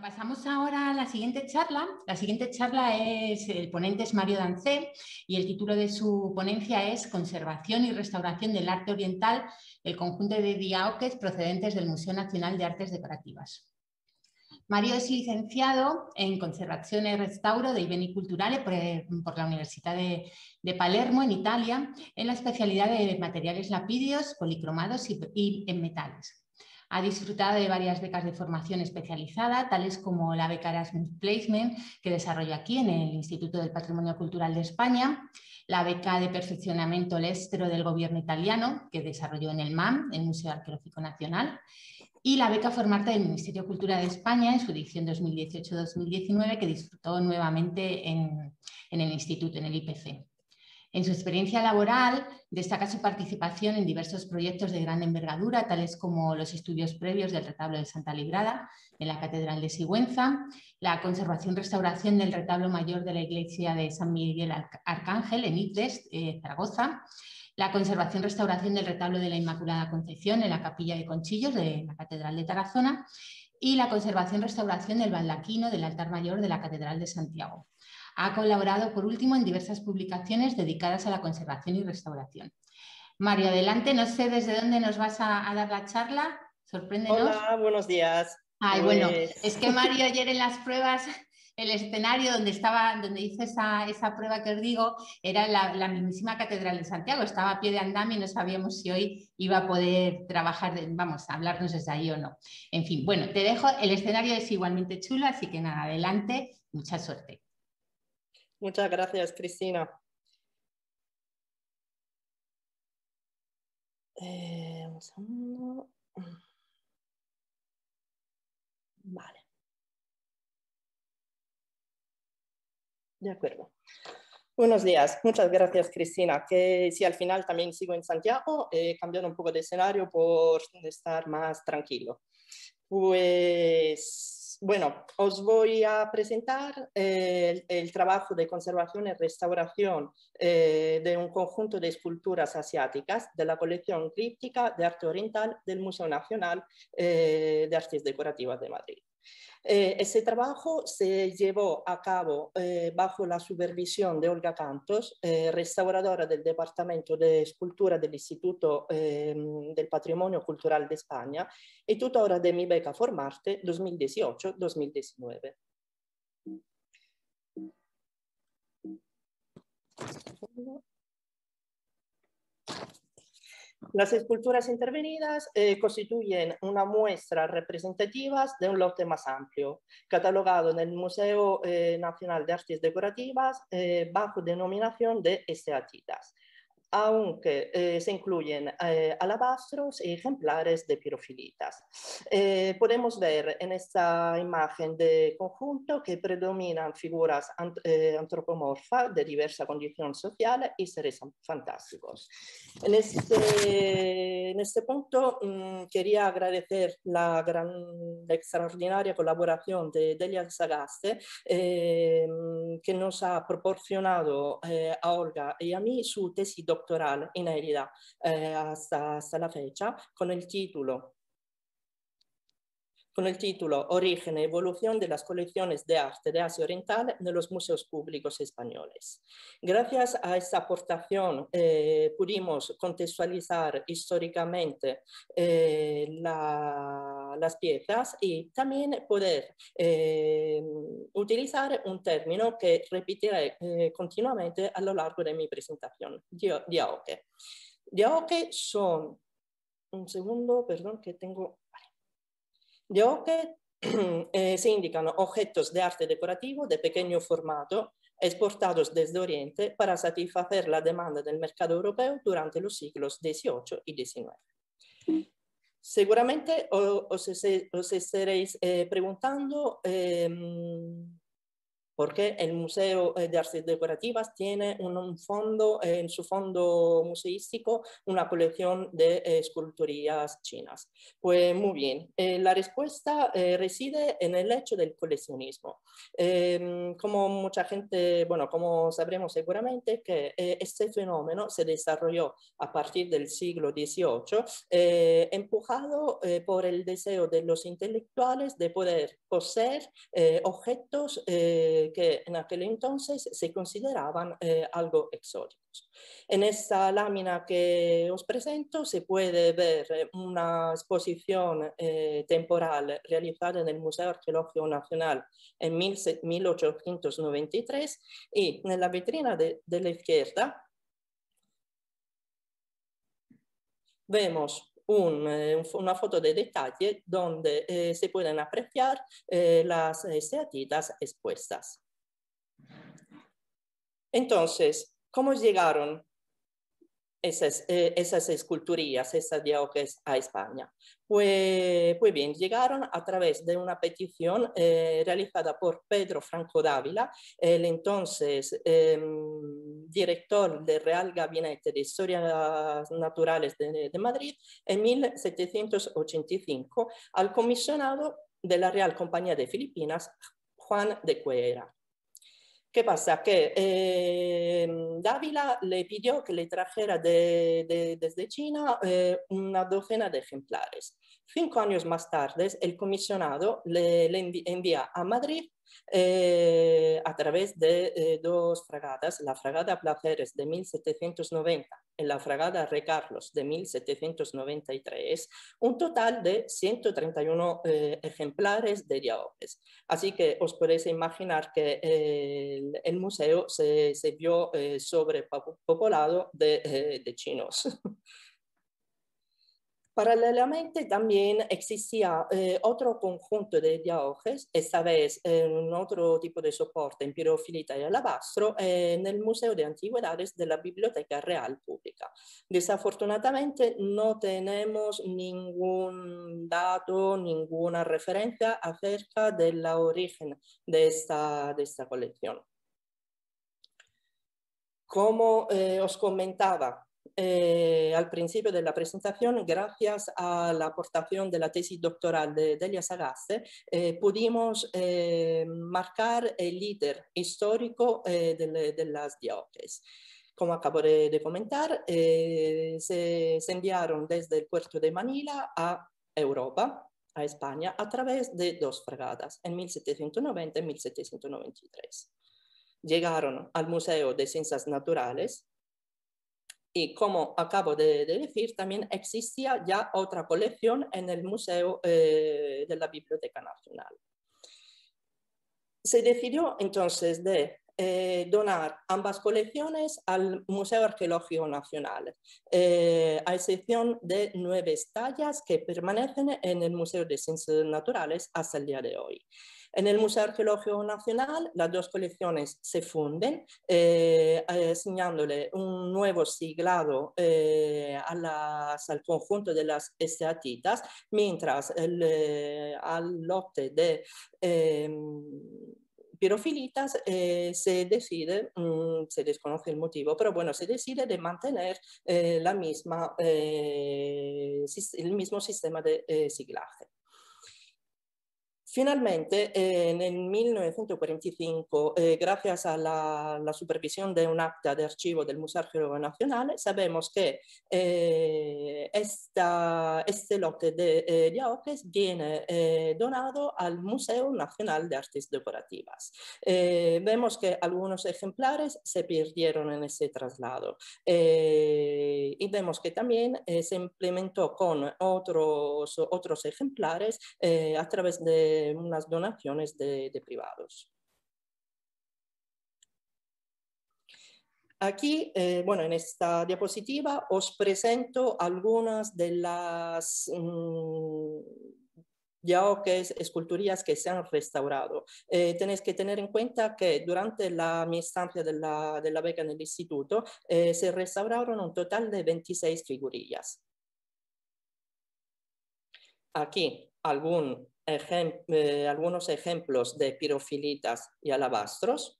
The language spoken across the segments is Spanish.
pasamos ahora a la siguiente charla. La siguiente charla es, el ponente es Mario Dancé y el título de su ponencia es Conservación y Restauración del Arte Oriental, el conjunto de diaoques procedentes del Museo Nacional de Artes Decorativas. Mario es licenciado en Conservación y Restauro de Ibeni Culturales eh, por, la Universidad de, Palermo, en Italia, en la especialidad de materiales lapidios, policromados y en metales. Ha disfrutado de varias becas de formación especializada, tales como la beca Erasmus Placement, que desarrolla aquí en el Instituto del Patrimonio Cultural de España, la beca de perfeccionamiento Lestero del Gobierno italiano, que desarrolló en el MAM, el Museo Arqueológico Nacional, y la beca Formarte del Ministerio de Cultura de España en su edición 2018-2019, que disfrutó nuevamente en el instituto, en el IPC. En su experiencia laboral destaca su participación en diversos proyectos de gran envergadura, tales como los estudios previos del retablo de Santa Librada en la Catedral de Sigüenza, la conservación restauración del retablo mayor de la Iglesia de San Miguel Arcángel en Itdes, eh, Zaragoza, la conservación restauración del retablo de la Inmaculada Concepción en la Capilla de Conchillos de la Catedral de Tarazona y la conservación restauración del baldaquino del altar mayor de la Catedral de Santiago. Ha colaborado, por último, en diversas publicaciones dedicadas a la conservación y restauración. Mario, adelante, no sé desde dónde nos vas a, dar la charla. Sorpréndenos. Hola, buenos días. Ay, bueno, pues es que Mario ayer en las pruebas el escenario donde estaba, donde hice esa, esa prueba que os digo, era la, mismísima catedral de Santiago, estaba a pie de andamio y no sabíamos si hoy iba a poder trabajar, vamos, hablarnos desde ahí o no. En fin, bueno, te dejo, el escenario es igualmente chulo, así que nada, adelante, mucha suerte. Muchas gracias, Cristina. Eh, vale. De acuerdo. Buenos días, muchas gracias Cristina, que si al final también sigo en Santiago, he eh, cambiado un poco de escenario por estar más tranquilo. Pues bueno, os voy a presentar eh, el, trabajo de conservación y restauración eh, de un conjunto de esculturas asiáticas de la colección críptica de arte oriental del Museo Nacional eh, de Artes Decorativas de Madrid. Eh, ese trabajo se llevó a cabo eh, bajo la supervisión de Olga Cantos, eh, restauradora del Departamento de Escultura del Instituto del Patrimonio Cultural de España y tutora de mi beca Formarte 2018-2019. Las esculturas intervenidas eh, constituyen una muestra representativa de un lote más amplio, catalogado en el Museo eh, Nacional de Artes Decorativas eh, bajo denominación de esteatitas aunque eh, se incluyen eh, alabastros y ejemplares de pirofilitas. Eh, podemos ver en esta imagen de conjunto que predominan figuras antropomorfas de diversa condición social y seres fantásticos. En este, este punto mm, quería agradecer la extraordinaria colaboración de Delia Sagaste que mm, nos ha proporcionado eh, a Olga y e a mí su tesis doctoral en realidad eh, hasta, la fecha con el título con el título Origen e evolución de las colecciones de arte de Asia Oriental de los museos públicos españoles. Gracias a esta aportación eh, pudimos contextualizar históricamente eh, las piezas y también poder eh, utilizar un término que repetiré continuamente a lo largo de mi presentación, diaoke. Diaoke son, un segundo, perdón, que tengo de hockey eh, se indican objetos de arte decorativo de pequeño formato exportados desde Oriente para satisfacer la demanda del mercado europeo durante los siglos XVIII y XIX. Seguramente os, estaréis eh, preguntando em, porque el Museo eh, de Artes Decorativas tiene un fondo, eh, en su fondo museístico una colección de eh, esculturías chinas. Pues muy bien, la respuesta reside en el hecho del coleccionismo. Em, como mucha gente, bueno, como sabremos seguramente que este fenómeno se desarrolló a partir del siglo XVIII, empujado por el deseo de los intelectuales de poder poseer objetos eh, que en aquel entonces se consideraban eh, algo exóticos. En esta lámina que os presento se puede ver eh, una exposición temporal realizada en el Museo Arqueológico Nacional en 1893 y en la vitrina de la izquierda vemos eh, una foto de detalle donde eh, se pueden apreciar eh, las esteatitas expuestas. Entonces, ¿cómo llegaron esas, esculturas, esas dioques a España. Pues, pues, bien, llegaron a través de una petición realizada por Pedro Franco Dávila, el entonces em, director del Real Gabinete de Historias Naturales de, Madrid en 1785 al comisionado de la Real Compañía de Filipinas, Juan de Cuera. ¿Qué pasa? Que eh, Dávila le pidió que le trajera desde China eh, una docena de ejemplares. Cinco años más tarde, el comisionado le envía a Madrid eh, a través de eh, dos fragatas, la fragata Placeres de 1790 y la fragata Carlos de 1793, un total de 131 eh, ejemplares de diablos. Así que os podéis imaginar que el, museo se, vio sobrepopulado de chinos. Paralelamente también existía eh, otro conjunto de diálogos, esta vez en eh, un otro tipo de soporte, en pirofilita y alabastro, eh, en el Museo de Antigüedades de la Biblioteca Real Pública. Desafortunadamente no tenemos ningún dato, ninguna referencia acerca de la origen de esta, de esta colección. Como os comentaba, eh, al principio de la presentación, gracias a la aportación de la tesis doctoral de Delia Sagaste, eh, pudimos eh, marcar el líder histórico de, las diócesis. Como acabo de, comentar, se, se enviaron desde el puerto de Manila a Europa, a España, a través de dos fragadas en 1790 y 1793. Llegaron al Museo de Ciencias Naturales y como acabo de, decir, también existía ya otra colección en el Museo eh, de la Biblioteca Nacional. Se decidió entonces de eh, donar ambas colecciones al Museo Arqueológico Nacional, eh, a excepción de nueve estallas que permanecen en el Museo de Ciencias Naturales hasta el día de hoy. En el Museo Arqueológico Nacional, las dos colecciones se funden, eh, asignándole eh, un nuevo siglado eh, al conjunto de las estatitas, mientras eh, al lote de em, pirofilitas se decide, mm, se desconoce el motivo, pero bueno, se decide de mantener la misma, el mismo sistema de siglaje. Finalmente, en 1945, eh, gracias a la, supervisión de un acta de archivo del Museo Nacional, sabemos que eh, este lote de, eh, viene eh, donado al Museo Nacional de Artes Decorativas. vemos que algunos ejemplares se perdieron en ese traslado y vemos que también se implementó con otros, otros ejemplares a través de unas donaciones de, privados. Aquí, eh, bueno, en esta diapositiva os presento algunas de las mm, ya que esculturas que se han restaurado. Eh, tenéis que tener en cuenta que durante la, mi estancia de la, de la beca en el instituto eh, se restauraron un total de 26 figurillas. Aquí algún eh, algunos ejemplos de pirofilitas y alabastros.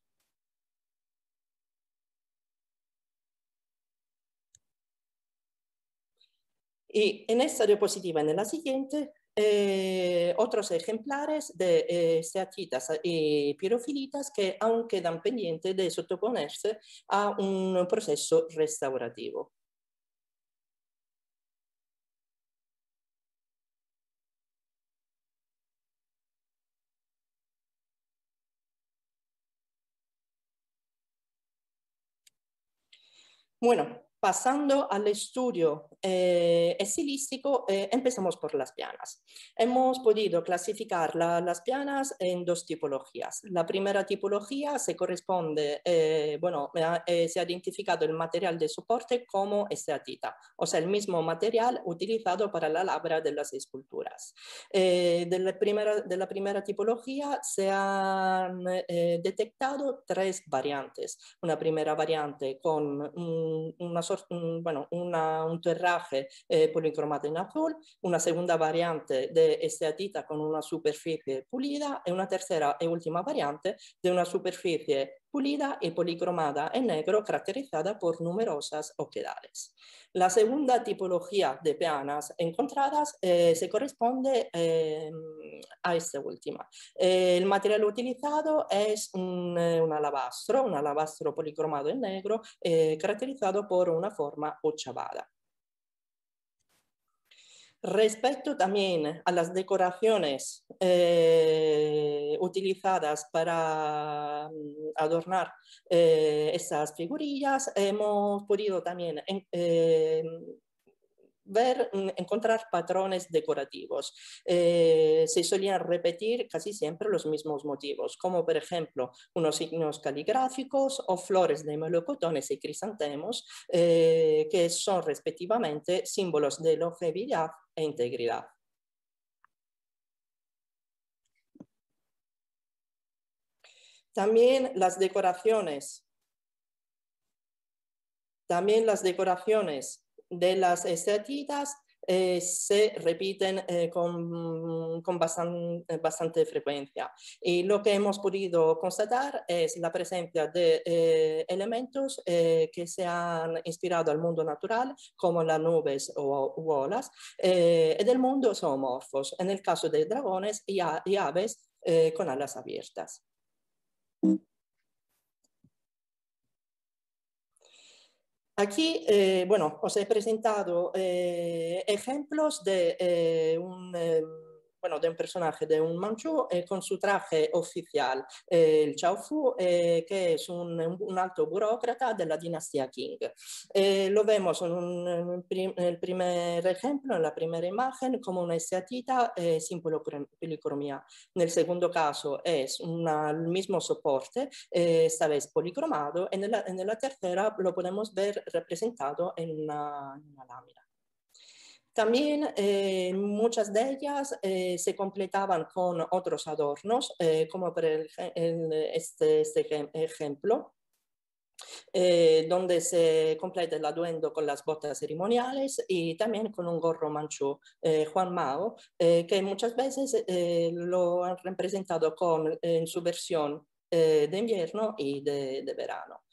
Y en esta diapositiva, en la siguiente, eh, otros ejemplares de eh, y pirofilitas que aún quedan pendientes de sottoponerse a un proceso restaurativo. Bueno, Pasando al estudio eh, estilístico, eh, empezamos por las pianas. Hemos podido clasificar las pianas en dos tipologías. La primera tipología se corresponde, eh, bueno, se ha identificado el material de soporte como esteatita, o sea, el mismo material utilizado para la labra de las esculturas. de, la primera, de la primera tipología se han detectado tres variantes. Una primera variante con una sola bueno, una, un terraje eh, policromato in azul, una seconda variante di esteatita con una superficie pulita e una terza e ultima variante di una superficie pulida y policromada en negro, caracterizada por numerosas oquedades. La segunda tipología de peanas encontradas eh, se corresponde em, a esta última. Eh, el material utilizado es un, eh, un, alabastro, un alabastro policromado en negro, caracterizado por una forma ochavada. Respecto también a las decoraciones eh, utilizadas para mm, adornar eh, esas figurillas, hemos podido también eh, ver, mm, encontrar patrones decorativos. Eh, se solían repetir casi siempre los mismos motivos, como por ejemplo unos signos caligráficos o flores de melocotones y crisantemos, eh, que son respectivamente símbolos de longevidad e integridad. También las decoraciones. También las decoraciones de las estatitas eh, se repiten eh, con, con eh, bastante frecuencia. Y lo que hemos podido constatar es la presencia de elementos que se han inspirado al mundo natural, como las nubes o olas, y del mundo zoomorfos, en el caso de dragones y, aves con alas abiertas. Aquí, eh, bueno, os he presentado eh, ejemplos de eh, un em, bueno, de un personaje de un manchú eh, con su traje oficial, eh, el Chao Fu, eh, que es un, un, alto burócrata de la dinastía Qing. Eh, lo vemos en, un, en, prim, en, el primer ejemplo, en la primera imagen, como una estiatita eh, sin policromía. En el segundo caso es una, el mismo soporte, eh, esta vez policromado, en la, en la, tercera lo podemos ver representado en una, en una lámina. También eh, muchas de ellas eh, se completaban con otros adornos, eh, como por el, este, este ejemplo, donde se completa el aduendo con las botas ceremoniales y también con un gorro manchú, Juan Mao, que muchas veces lo han representado con, en su versión de invierno y de, de verano.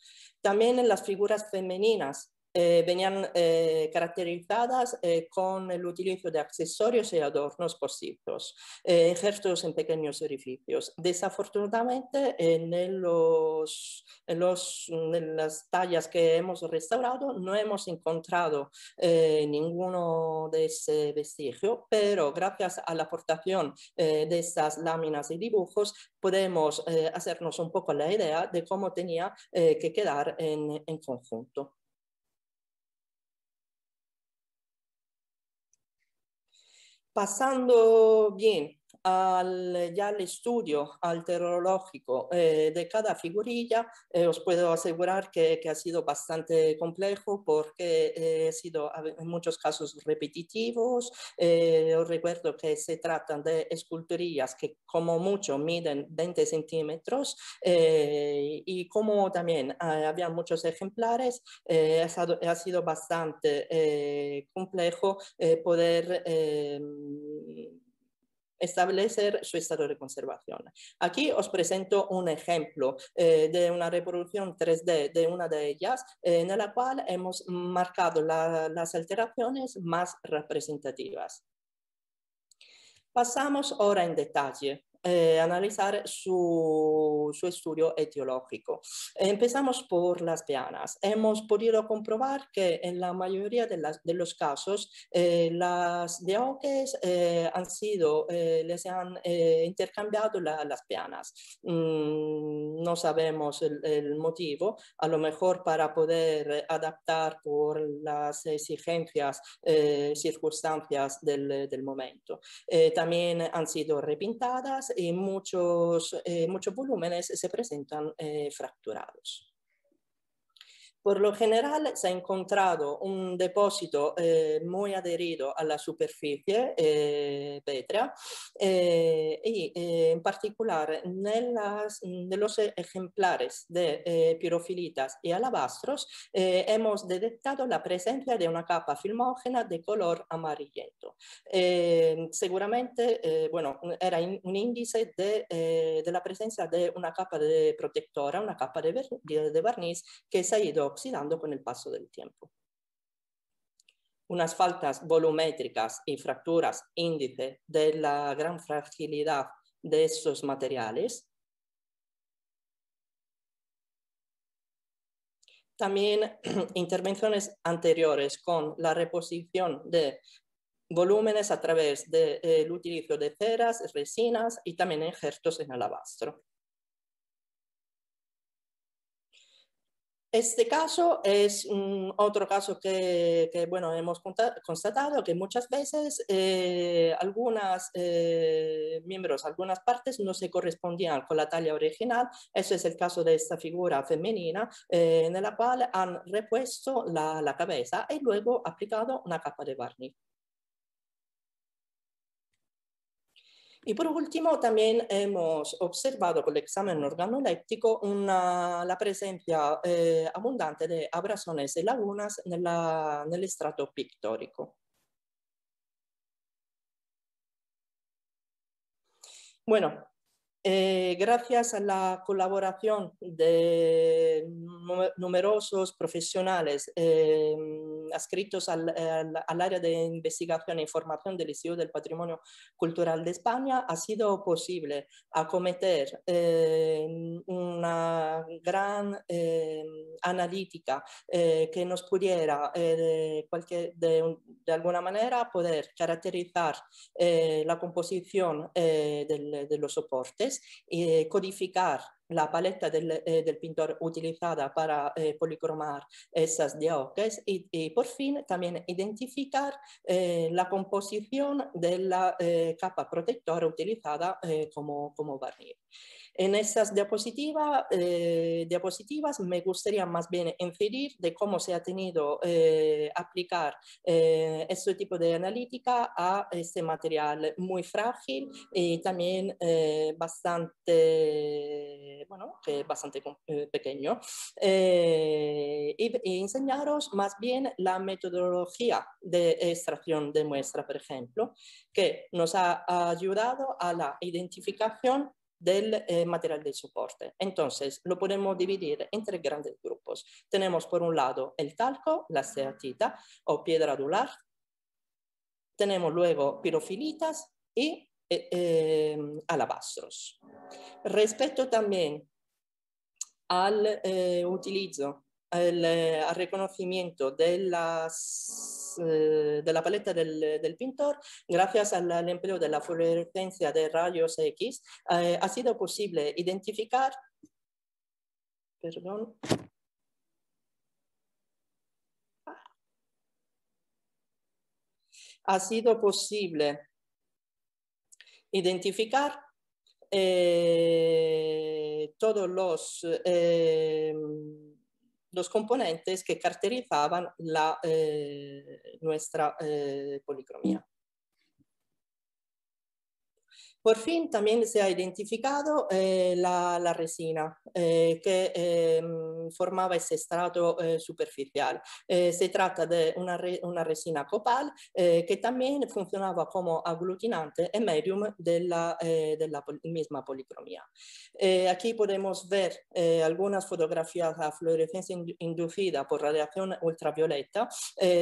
También en las figuras femeninas eh, venían eh, caracterizadas eh, con el utilizo de accesorios y adornos posibles, ejércitos en pequeños orificios. Desafortunadamente, en, los, en, los, en, las tallas que hemos restaurado no hemos encontrado ninguno de ese vestigio, pero gracias a la aportación de estas láminas y dibujos podemos hacernos un poco la idea de cómo tenía que quedar en conjunto. pasando bien, al, ya al estudio alterológico eh, de cada figurilla, eh, os puedo asegurar que, que, ha sido bastante complejo porque ha eh, sido en muchos casos repetitivos. os recuerdo que se tratan de esculturillas que como mucho miden 20 centímetros y como también había muchos ejemplares, ha, sido, bastante complejo poder establecer su estado de conservación. Aquí os presento un ejemplo eh, de una reproducción 3D de una de ellas, eh, en la cual hemos marcado las alteraciones más representativas. Pasamos ahora en detalle eh, analizar su, su, estudio etiológico. Empezamos por las pianas. Hemos podido comprobar que en la mayoría de, los casos eh, las de eh, han sido, eh, les han intercambiado las pianas. Mm, no sabemos el, motivo, a lo mejor para poder adaptar por las exigencias, circunstancias del, del momento. también han sido repintadas y muchos, eh, muchos volúmenes se presentan eh, fracturados. Por lo general se ha encontrado un depósito eh, muy adherido a la superficie eh, pétrea eh, y en particular en, los ejemplares de pirofilitas y alabastros hemos detectado la presencia de una capa filmógena de color amarillento. seguramente, bueno, era un índice de, la presencia de una capa de protectora, una capa de, de, de barniz que se ha ido oxidando con el paso del tiempo. Unas faltas volumétricas y fracturas índice de la gran fragilidad de estos materiales también intervenciones anteriores con la reposición de volúmenes a través del uso utilizo de ceras, resinas y también injertos en alabastro. Este caso es otro caso que, bueno, hemos constatado que muchas veces eh, algunos eh, miembros, algunas partes no se correspondían con la talla original. Eso es el caso de esta figura femenina eh, en la cual han repuesto la, la cabeza y luego aplicado una capa de barniz. Y por último, también hemos observado con el examen organoléptico una, la presencia eh, abundante de abrasones y lagunas en el estrato pictórico. Bueno, eh, gracias a la colaboración de numerosos profesionales eh, adscritos al, área de investigación e información del Instituto del Patrimonio Cultural de España, ha sido posible acometer eh, una gran eh, analítica eh, que nos pudiera de, alguna manera poder caracterizar la composición de los soportes, y codificar la paleta eh, del, pintor utilizada para eh, policromar esas dioques y, por fin también identificar eh, la composición de la capa protectora utilizada como, como en estas diapositiva, eh, diapositivas me gustaría más bien inferir de cómo se ha tenido eh, aplicar eh, este tipo de analítica a este material muy frágil y también bastante, bueno, bastante pequeño. y, enseñaros más bien la metodología de extracción de muestra, por ejemplo, que nos ha ayudado a la identificación del eh, material de soporte. Entonces, lo podemos dividir en tres grandes grupos. Tenemos por un lado el talco, la seatita o piedra adular. Tenemos luego pirofilitas y eh, em, alabastros. Respecto también al eh, utilizo, al, al reconocimiento de las eh, de la paleta del, pintor, gracias al, empleo de la fluorescencia de rayos X, eh, ha sido posible identificar, perdón, ha sido posible identificar eh, todos los los componentes que caracterizaban la eh, nuestra eh, policromía. Por fin también se ha identificado eh, la, resina eh, que em, formaba ese estrato eh, superficial. se trata de una, resina copal que también funcionaba como aglutinante en medium de la, misma policromía. aquí podemos ver algunas fotografías a fluorescencia inducida por radiación ultravioleta,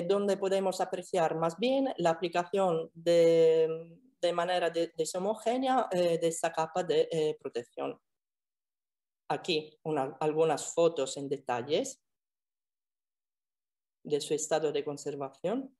donde podemos apreciar más bien la aplicación de de manera deshomogénea de esta eh, capa de eh, protección. Aquí algunas fotos en detalles de su estado de conservación.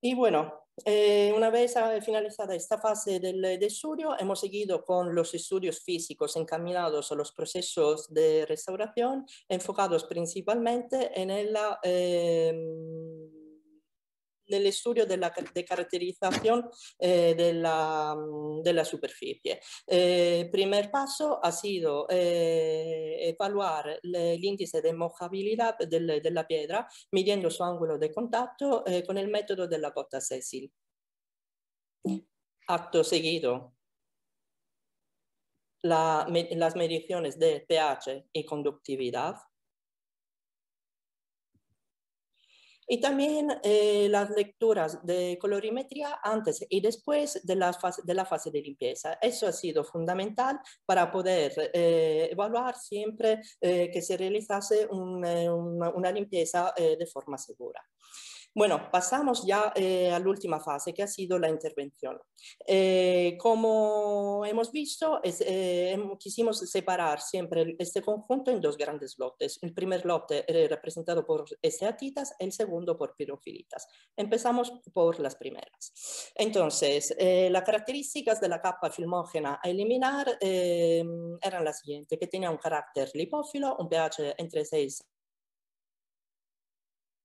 Y bueno, eh, una vez finalizada esta fase del, eh, estudio, hemos seguido con los estudios físicos encaminados a los procesos de restauración, enfocados principalmente en la... del studio de la de caracterización eh, de, la, mm, de, la, superficie. Eh, primo passo ha sido eh, evaluar le, el índice de mojabilidad de, de, la piedra midiendo su ángulo de contacto eh, con il metodo della la gota Cecil. Acto seguito. la, me, las mediciones de pH y conductividad Y también eh, las lecturas de colorimetría antes y después de la, fase, de la fase de limpieza. Eso ha sido fundamental para poder eh, evaluar siempre eh, que se realizase una, limpieza de forma segura. Bueno, pasamos ya eh, a la última fase, que ha sido la intervención. Eh, como hemos visto, eh, quisimos separar siempre este conjunto en dos grandes lotes. El primer lote representado por esteatitas, el segundo por pirofilitas. Empezamos por las primeras. Entonces, las características de la capa filmógena a eliminar eran las siguientes, que tenía un carácter lipófilo, un pH entre 6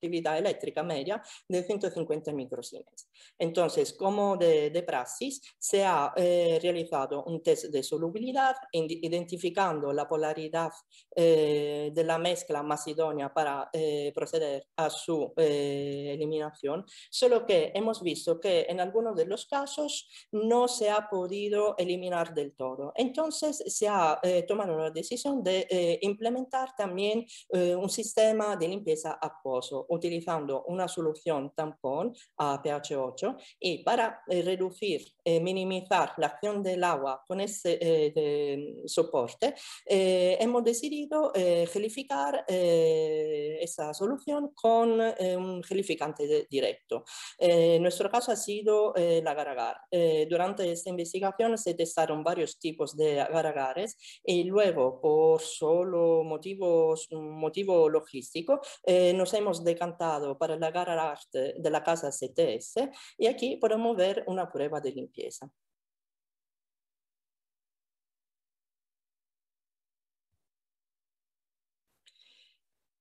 eléctrica media de 150 microsiemens. Entonces, como de, praxis, se ha eh, realizado un test de solubilidad identificando la polaridad eh, de la mezcla más idónea para eh, proceder a su eliminación, solo que hemos visto que en algunos de los casos no se ha podido eliminar del todo. Entonces, se ha tomado la decisión de implementar también un sistema de limpieza a utilizando una solución tampón a pH 8 y para eh, reducir, eh, minimizar la acción del agua con ese eh, mm, soporte, hemos decidido gelificar esa solución con un gelificante directo. nuestro caso ha sido la agar durante esta investigación se testaron varios tipos de agar y luego por solo motivos, motivo logístico nos hemos decantado para la gara de la casa CTS ¿eh? y aquí podemos ver una prueba de limpieza.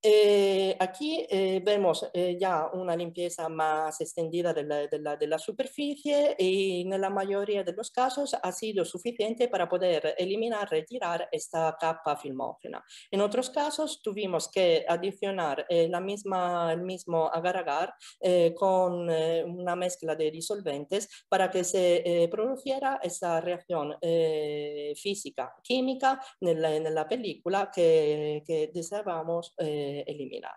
Eh, eh, aquí eh, vemos eh, ya una limpieza más extendida de la, superficie y en la mayoría de los casos ha sido suficiente para poder eliminar, retirar esta capa filmógena. En otros casos tuvimos que adicionar la misma, el mismo agar-agar con una mezcla de disolventes para que se produjera esa reacción física, química en la, película que deseábamos eliminar.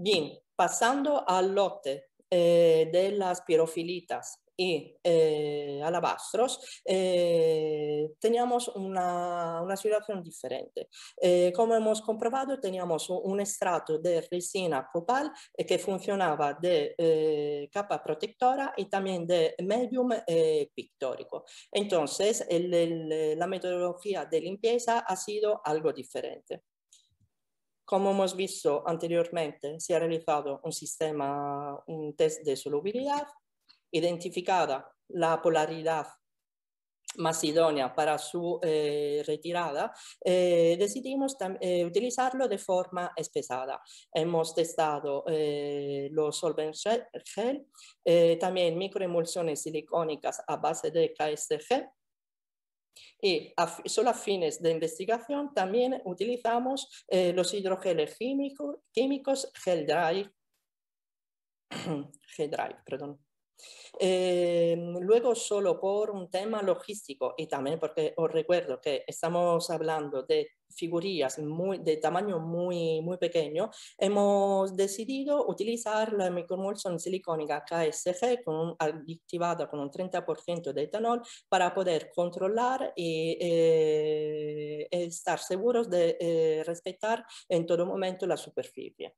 Bien, pasando al lote eh, della spirofilitas y eh, alabastros, eh, teníamos una, una, situación diferente. Eh, como hemos comprobado, teníamos un, estratto di resina copal eh, que funcionaba de eh, capa protectora e anche de medium eh, pictórico. Entonces, el, el, la metodologia di limpieza ha sido algo differente. Como hemos visto anteriormente, se ha realizado un sistema, un test de solubilidad, identificada la polaridad más idónea para su eh, retirada, eh, decidimos eh, utilizarlo de forma espesada. Hemos testado los solvents gel, también microemulsiones silicónicas a base de KSG y a, solo a fines de investigación también utilizamos eh, los hidrogeles químicos, químicos gel drive perdón, eh, luego solo por un tema logístico y también porque os recuerdo que estamos hablando de figurillas de tamaño muy, muy pequeño, hemos decidido utilizar la micromolson silicónica KSG con con un 30% de etanol para poder controlar y eh, estar seguros de eh, respetar en todo momento la superficie.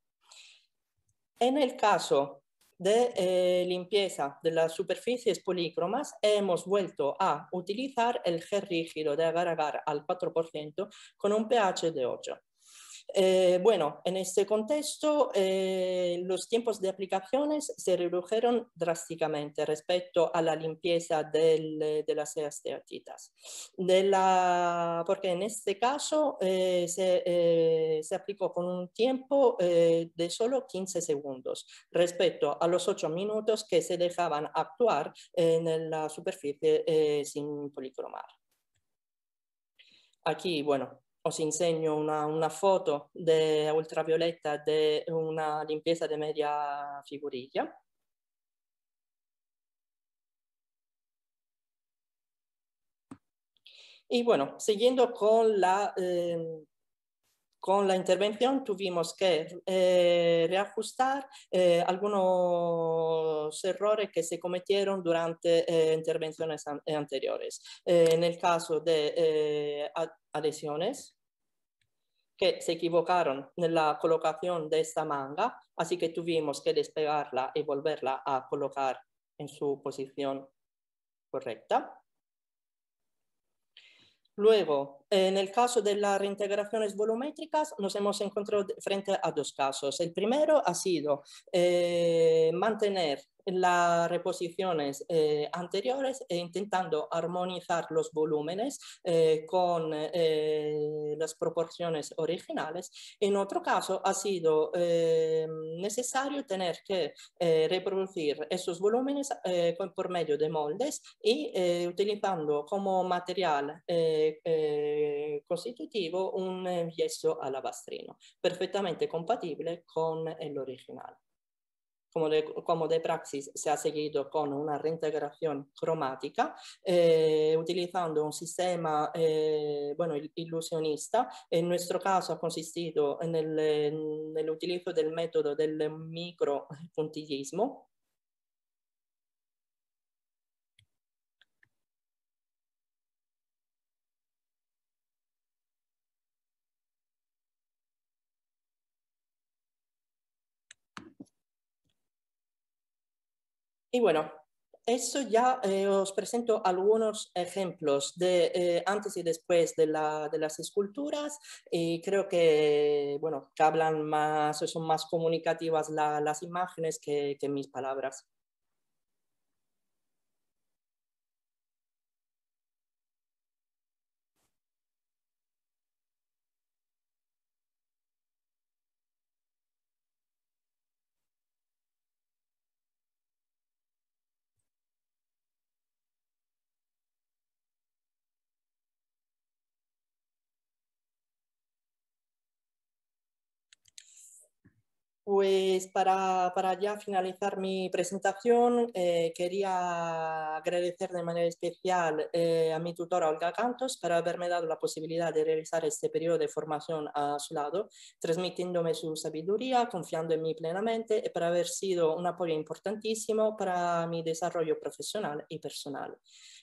En el caso de eh, limpieza de las superficies polícromas, hemos vuelto a utilizar el gel rígido de agar al 4% con un pH de 8. Eh, bueno, en este contexto, eh, los tiempos de aplicaciones se redujeron drásticamente respecto a la limpieza eh, de las esteatitas. porque en este caso se, aplicó con un tiempo de solo 15 segundos respecto a los 8 minutos que se dejaban actuar en la superficie sin policromar. Aquí, bueno, os insegno una, una foto de ultravioletta di una limpieza di media figurilla. Y bueno, siguiendo con la eh, con la intervención tuvimos que eh, reajustar eh, algunos errores que se cometieron durante eh, intervenciones anteriores. en el caso de adhesiones, que se equivocaron en la colocación de esta manga, así que tuvimos que despegarla y volverla a colocar en su posición correcta. Luego, en el caso de las reintegraciones volumétricas, nos hemos encontrado frente a dos casos. El primero ha sido eh, mantener las reposiciones eh, anteriores e intentando armonizar los volúmenes eh, con eh, las proporciones originales. En otro caso, ha sido necesario tener que reproducir esos volúmenes por medio de moldes y utilizando como material constitutivo un yeso alabastrino, perfectamente compatible con el original. como de, como de praxis se ha seguido con una reintegración cromática, eh, utilizando un sistema eh, bueno, ilusionista. En nuestro caso ha consistido en el, en el utilizo del método del micropuntillismo, Y bueno, eso ya eh, os presento algunos ejemplos de eh, antes y después de, las esculturas y creo que, bueno, que hablan más, son más comunicativas las imágenes que mis palabras. Pues para, para, ya finalizar mi presentación, eh, quería agradecer de manera especial eh, a mi tutora Olga Cantos por haberme dado la posibilidad de realizar este periodo de formación a su lado, transmitiéndome su sabiduría, confiando en mí plenamente y por haber sido un apoyo importantísimo para mi desarrollo profesional y personal.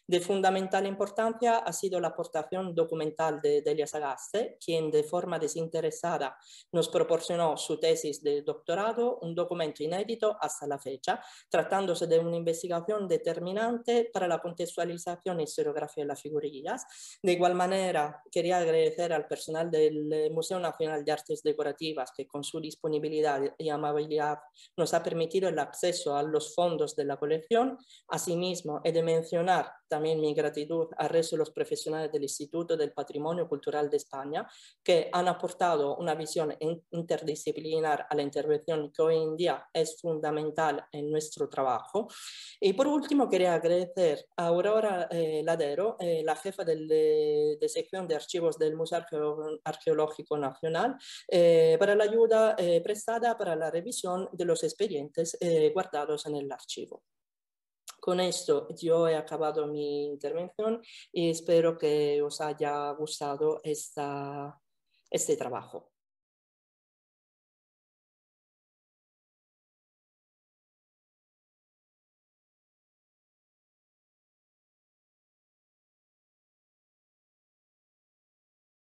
De fundamental importancia ha sido la aportación documental de Delia Sagaste, quien de forma desinteresada nos proporcionó su tesis de doctorado, un documento inédito hasta la fecha, tratándose de una investigación determinante para la contextualización y historiografía de las figurillas. De igual manera, quería agradecer al personal del Museo Nacional de Artes Decorativas que con su disponibilidad y amabilidad nos ha permitido el acceso a los fondos de la colección. Asimismo, he de mencionar también mi gratitud al resto de los profesionales del Instituto del Patrimonio Cultural de España, que han aportado una visión interdisciplinar a la intervención que hoy en día es fundamental en nuestro trabajo. Y por último, quería agradecer a Aurora eh, Ladero, eh, la jefa de, sección de archivos del Museo Arqueológico Nacional, eh, para la ayuda prestada para la revisión de los expedientes guardados en el archivo. Con esto yo he acabado mi intervención y espero que os haya gustado este trabajo.